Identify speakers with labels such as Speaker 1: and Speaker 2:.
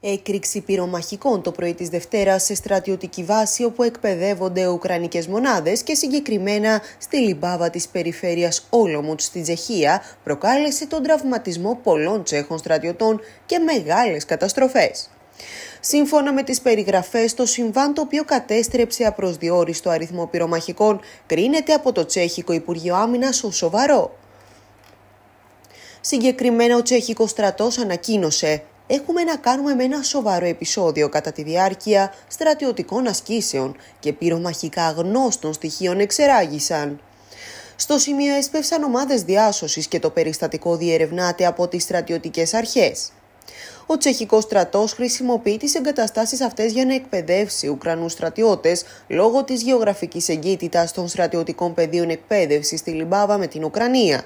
Speaker 1: Έκρηξη πυρομαχικών το πρωί της Δευτέρας σε στρατιωτική βάση όπου εκπαιδεύονται ουκρανικές μονάδες και συγκεκριμένα στη Λιμπάβα της περιφέρειας Όλομουτ στην Τσεχία προκάλεσε τον τραυματισμό πολλών Τσέχων στρατιωτών και μεγάλες καταστροφές. Σύμφωνα με τις περιγραφές, το συμβάν το οποίο κατέστρεψε απροσδιόριστο αριθμό πυρομαχικών κρίνεται από το Τσέχικο Υπουργείο Άμυνας σοβαρό. Συγκεκριμένα ο Τσέχικος στρατός ανακοίνωσε έχουμε να κάνουμε με ένα σοβαρό επεισόδιο κατά τη διάρκεια στρατιωτικών ασκήσεων και πυρομαχικά γνώστων στοιχείων εξεράγησαν. Στο σημείο έσπευσαν ομάδες διάσωσης και το περιστατικό διερευνάται από τις στρατιωτικές αρχές. Ο τσεχικός στρατός χρησιμοποιεί τις εγκαταστάσεις αυτές για να εκπαιδεύσει Ουκρανούς στρατιώτες λόγω της γεωγραφικής εγκύτητας των στρατιωτικών πεδίων εκπαίδευσης στη Λιμπάβα με την Ουκρανία.